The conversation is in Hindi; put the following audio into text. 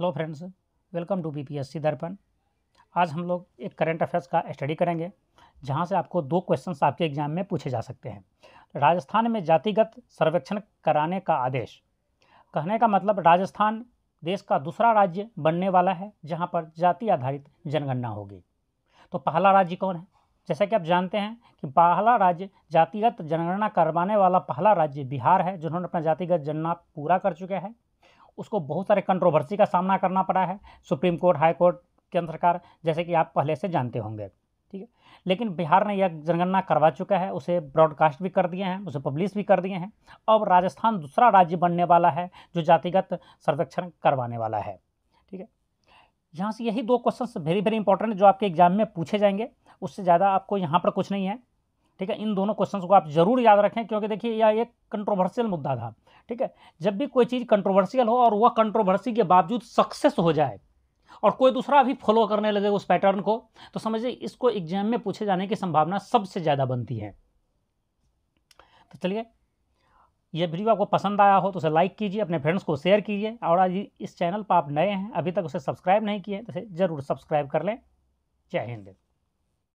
hello friends welcome to BPSC Darpan आज हम लोग एक करंट अफेयर्स का स्टडी करेंगे जहां से आपको दो क्वेश्चंस आपके एग्जाम में पूछे जा सकते हैं राजस्थान में जातिगत सर्वेक्षण कराने का आदेश कहने का मतलब राजस्थान देश का दूसरा राज्य बनने वाला है जहां पर जाति आधारित जनगणना होगी तो पहला राज्य कौन है जैसा कि आप जानते हैं कि पहला राज्य जातिगत जनगणना करवाने वाला पहला राज्य बिहार है जिन्होंने अपना जातिगत जनगणना पूरा कर चुके हैं उसको बहुत सारे कंट्रोवर्सी का सामना करना पड़ा है सुप्रीम कोर्ट हाई कोर्ट केंद्र सरकार जैसे कि आप पहले से जानते होंगे ठीक है लेकिन बिहार ने यह जनगणना करवा चुका है उसे ब्रॉडकास्ट भी कर दिए हैं उसे पब्लिश भी कर दिए हैं अब राजस्थान दूसरा राज्य बनने वाला है जो जातिगत सर्वेक्षण करवाने वाला है ठीक है यहाँ से यही दो क्वेश्चन वेरी वेरी इंपॉर्टेंट जो आपके एग्जाम में पूछे जाएंगे उससे ज़्यादा आपको यहाँ पर कुछ नहीं है ठीक है इन दोनों क्वेश्चन को आप जरूर याद रखें क्योंकि देखिए यह एक कंट्रोवर्शियल मुद्दा था ठीक है जब भी कोई चीज़ कंट्रोवर्शियल हो और वह कंट्रोवर्सी के बावजूद सक्सेस हो जाए और कोई दूसरा भी फॉलो करने लगे उस पैटर्न को तो समझिए इसको एग्जाम में पूछे जाने की संभावना सबसे ज़्यादा बनती है तो चलिए ये वीडियो आपको पसंद आया हो तो उसे लाइक कीजिए अपने फ्रेंड्स को शेयर कीजिए और आज इस चैनल पर आप नए हैं अभी तक उसे सब्सक्राइब नहीं किए तो उसे ज़रूर सब्सक्राइब कर लें जय हिंद